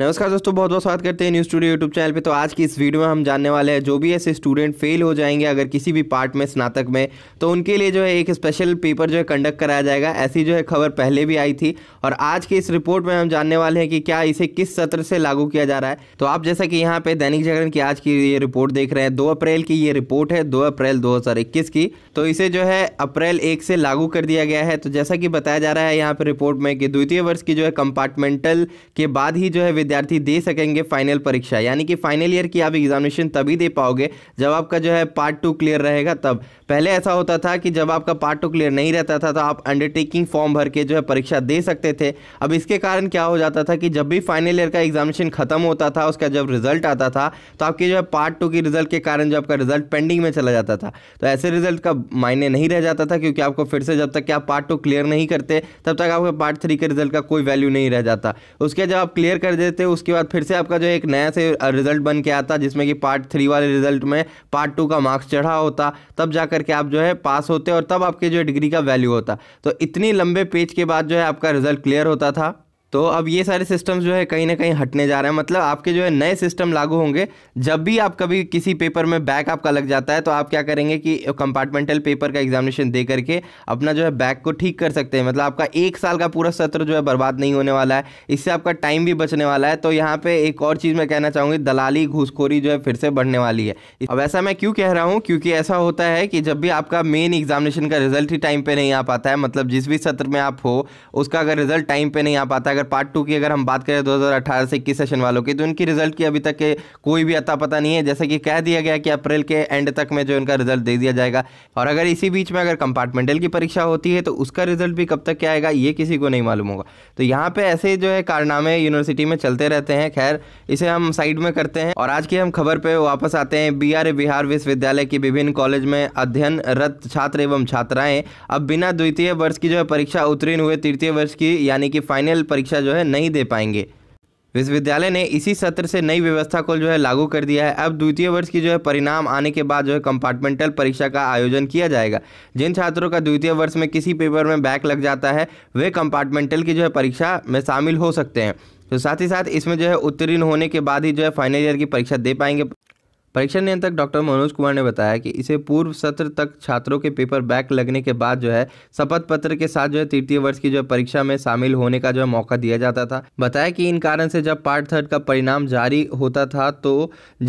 नमस्कार दोस्तों बहुत बहुत स्वागत करते हैं न्यूज़ स्टूडियो यूट्यूब चैनल पे तो आज की इस वीडियो में हम जानने वाले हैं जो भी ऐसे स्टूडेंट फेल हो जाएंगे अगर किसी भी पार्ट में स्नातक में तो उनके लिए जो है एक स्पेशल पेपर जो है कंडक्ट कराया जाएगा ऐसी जो है खबर पहले भी आई थी और आज की इस रिपोर्ट में हम जानने वाले हैं कि क्या इसे किस सत्र से लागू किया जा रहा है तो आप जैसा कि यहाँ पे दैनिक जागरण की आज की ये रिपोर्ट देख रहे हैं दो अप्रैल की ये रिपोर्ट है दो अप्रैल दो की तो इसे जो है अप्रैल एक से लागू कर दिया गया है तो जैसा कि बताया जा रहा है यहाँ पर रिपोर्ट में कि द्वितीय वर्ष की जो है कंपार्टमेंटल के बाद ही जो है विद्यार्थी दे सकेंगे फाइनल परीक्षा यानी कि फाइनल ईयर की आप एग्जामिनेशन तभी दे पाओगे जब आपका जो है पार्ट टू क्लियर रहेगा तब पहले ऐसा होता था कि जब आपका पार्ट टू क्लियर नहीं रहता था तो आप अंडरटेकिंग फॉर्म भर के जो है परीक्षा दे सकते थे अब इसके कारण क्या हो जाता था कि जब भी फाइनल ईयर का एग्जामिनेशन खत्म होता था उसका जब रिजल्ट आता था तो आपके जो है पार्ट टू के रिजल्ट के कारण जो आपका रिजल्ट पेंडिंग में चला जाता था तो ऐसे रिजल्ट का मायने नहीं रह जाता था क्योंकि आपको फिर से जब तक कि आप पार्ट टू क्लियर नहीं करते तब तक आपके पार्ट थ्री के रिजल्ट का कोई वैल्यू नहीं रह जाता उसके जब आप क्लियर कर देते देते उसके बाद फिर से आपका जो एक नया से रिजल्ट बन के आता जिसमें कि पार्ट थ्री वाले रिजल्ट में पार्ट टू का मार्क्स चढ़ा होता तब जा करके आप जो है पास होते और तब आपके जो डिग्री का वैल्यू होता तो इतनी लंबे पेज के बाद जो है आपका रिजल्ट क्लियर होता था तो अब ये सारे सिस्टम जो है कहीं ना कहीं हटने जा रहे हैं मतलब आपके जो है नए सिस्टम लागू होंगे जब भी आप कभी किसी पेपर में बैक आपका लग जाता है तो आप क्या करेंगे कि कंपार्टमेंटल पेपर का एग्जामिनेशन दे करके अपना जो है बैक को ठीक कर सकते हैं मतलब आपका एक साल का पूरा सत्र जो है बर्बाद नहीं होने वाला है इससे आपका टाइम भी बचने वाला है तो यहाँ पे एक और चीज़ मैं कहना चाहूँगी दलाली घूसखोरी जो है फिर से बढ़ने वाली है अब ऐसा मैं क्यों कह रहा हूँ क्योंकि ऐसा होता है कि जब भी आपका मेन एग्जामिनेशन का रिजल्ट ही टाइम पर नहीं आ पाता है मतलब जिस भी सत्र में आप हो उसका अगर रिजल्ट टाइम पर नहीं आ पाता अगर पार्ट टू की अगर हम बात करें 2018 से इक्कीस सेशन वालों की तो इनकी रिजल्ट की अभी तक के कोई भी अता पता नहीं है जैसे कि कह दिया गया कि अप्रैल के एंड तक में जो इनका रिजल्ट दे दिया जाएगा और अगर इसी बीच में अगर कंपार्टमेंटल की परीक्षा होती है तो उसका रिजल्ट भी कब तक क्या आएगा ये किसी को नहीं मालूम होगा तो यहाँ पर ऐसे जो है कारनामे यूनिवर्सिटी में चलते रहते हैं खैर इसे हम साइड में करते हैं और आज की हम खबर पर वापस आते हैं बी बिहार विश्वविद्यालय के विभिन्न कॉलेज में अध्ययनरत छात्र एवं छात्राएं अब बिना द्वितीय वर्ष की जो है परीक्षा उत्तीर्ण हुए तृतीय वर्ष की यानी कि फाइनल परीक्षा परीक्षा जो है नहीं दे पाएंगे विश्वविद्यालय ने इसी सत्र से नई व्यवस्था को जो है लागू कर दिया है अब द्वितीय वर्ष की जो है परिणाम आने के बाद जो है कंपार्टमेंटल परीक्षा का आयोजन किया जाएगा जिन छात्रों का द्वितीय वर्ष में किसी पेपर में बैक लग जाता है वे कंपार्टमेंटल की जो है परीक्षा में शामिल हो सकते हैं तो साथ ही साथ इसमें जो है उत्तीर्ण होने के बाद ही जो है फाइनल ईयर की परीक्षा दे पाएंगे परीक्षा नियंत्रक डॉक्टर मनोज कुमार ने बताया कि इसे पूर्व सत्र तक छात्रों के पेपर बैक लगने के बाद जो है शपथ पत्र के साथ जो है तृतीय वर्ष की जो है परीक्षा में शामिल होने का जो है मौका दिया जाता था बताया कि इन कारण से जब पार्ट थर्ड का परिणाम जारी होता था तो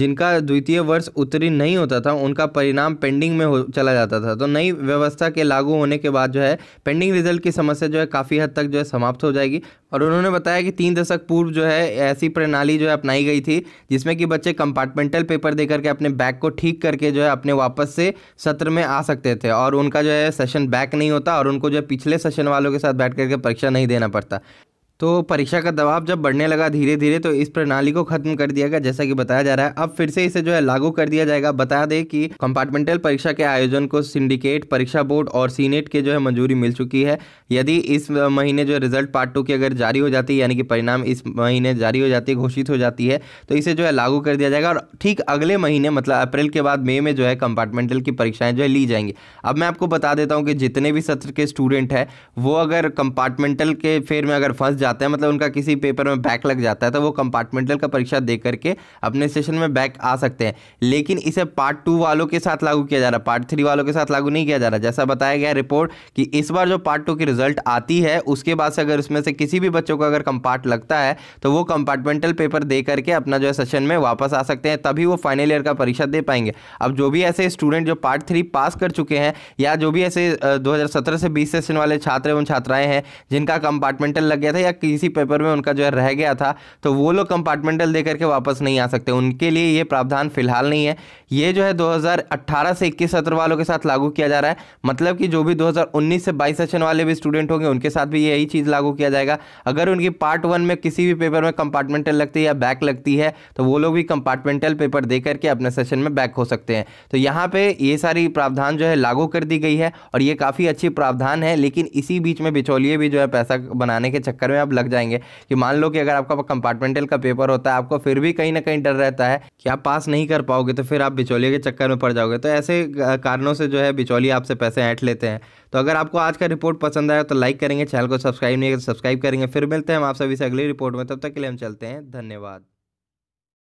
जिनका द्वितीय वर्ष उत्तीर्ण नहीं होता था उनका परिणाम पेंडिंग में हो चला जाता था तो नई व्यवस्था के लागू होने के बाद जो है पेंडिंग रिजल्ट की समस्या जो है काफ़ी हद तक जो है समाप्त हो जाएगी और उन्होंने बताया कि तीन दशक पूर्व जो है ऐसी प्रणाली जो है अपनाई गई थी जिसमें कि बच्चे कंपार्टमेंटल पेपर दे करके अपने बैग को ठीक करके जो है अपने वापस से सत्र में आ सकते थे और उनका जो है सेशन बैक नहीं होता और उनको जो है पिछले सेशन वालों के साथ बैठ करके परीक्षा नहीं देना पड़ता तो परीक्षा का दबाव जब बढ़ने लगा धीरे धीरे तो इस प्रणाली को खत्म कर दिया गया जैसा कि बताया जा रहा है अब फिर से इसे जो है लागू कर दिया जाएगा बता दें कि कंपार्टमेंटल परीक्षा के आयोजन को सिंडिकेट परीक्षा बोर्ड और सीनेट के जो है मंजूरी मिल चुकी है यदि इस महीने जो रिजल्ट पार्ट टू की अगर जारी हो जाती है यानी कि परिणाम इस महीने जारी हो जाती है घोषित हो जाती है तो इसे जो है लागू कर दिया जाएगा और ठीक अगले महीने मतलब अप्रैल के बाद मई में जो है कंपार्टमेंटल की परीक्षाएँ जो है ली जाएंगी अब मैं आपको बता देता हूँ कि जितने भी सत्र के स्टूडेंट हैं वो अगर कंपार्टमेंटल के फेर में अगर फंस जाते हैं मतलब उनका किसी पेपर में बैक लग जाता है तो वो कंपार्टमेंटल का परीक्षा दे करके अपने सेशन में बैक आ सकते हैं लेकिन इसे पार्ट टू वालों के साथ लागू किया जा रहा है पार्ट थ्री वालों के साथ लागू नहीं किया जा रहा जैसा बताया गया रिपोर्ट कि इस बार जो पार्ट टू की रिजल्ट आती है उसके बाद से अगर उसमें से किसी भी बच्चों को अगर कंपार्ट लगता है तो वो कंपार्टमेंटल पेपर दे करके अपना जो है सेशन में वापस आ सकते हैं तभी वो फाइनल ईयर का परीक्षा दे पाएंगे अब जो भी ऐसे स्टूडेंट जो पार्ट थ्री पास कर चुके हैं या जो भी ऐसे 2017 से 20 सेशन वाले छात्र एवं छात्राएं हैं जिनका कंपार्टमेंटल लग गया था या किसी पेपर में उनका जो है रह गया था तो वो लोग कंपार्टमेंटल दे करके वापस नहीं आ सकते उनके लिए ये प्रावधान फिलहाल नहीं है ये जो है 2018 से 21 सत्र वालों के साथ लागू किया जा रहा है मतलब कि जो भी 2019 से 22 सेशन वाले भी स्टूडेंट होंगे उनके साथ भी यही चीज़ लागू किया जाएगा अगर उनकी पार्ट वन में किसी भी पेपर में कंपार्टमेंटल लगती है या बैक लगती है तो वो लोग भी कंपार्टमेंटल पेपर दे करके अपने सेशन में बैक हो सकते हैं तो यहाँ पर ये सारी प्रावधान जो है लागू कर दी गई है और ये काफ़ी अच्छी प्रावधान है लेकिन इसी बीच में बिचौलिए भी जो है पैसा बनाने के चक्कर में आप लग जाएंगे कि मान लो कि अगर आपका कंपार्टमेंटल का पेपर होता है आपको फिर भी कहीं ना कहीं डर रहता है कि आप पास नहीं कर पाओगे तो फिर आप बिचौलिए के चक्कर में पड़ जाओगे तो ऐसे कारणों से जो है बिचौलिए आपसे पैसे ऐंठ लेते हैं तो अगर आपको आज का रिपोर्ट पसंद आया तो लाइक करेंगे चैनल को सब्सक्राइब नहीं तो सब्सक्राइब करेंगे फिर मिलते हैं हम आप सभी से अगली रिपोर्ट में तब तक के लिए हम चलते हैं धन्यवाद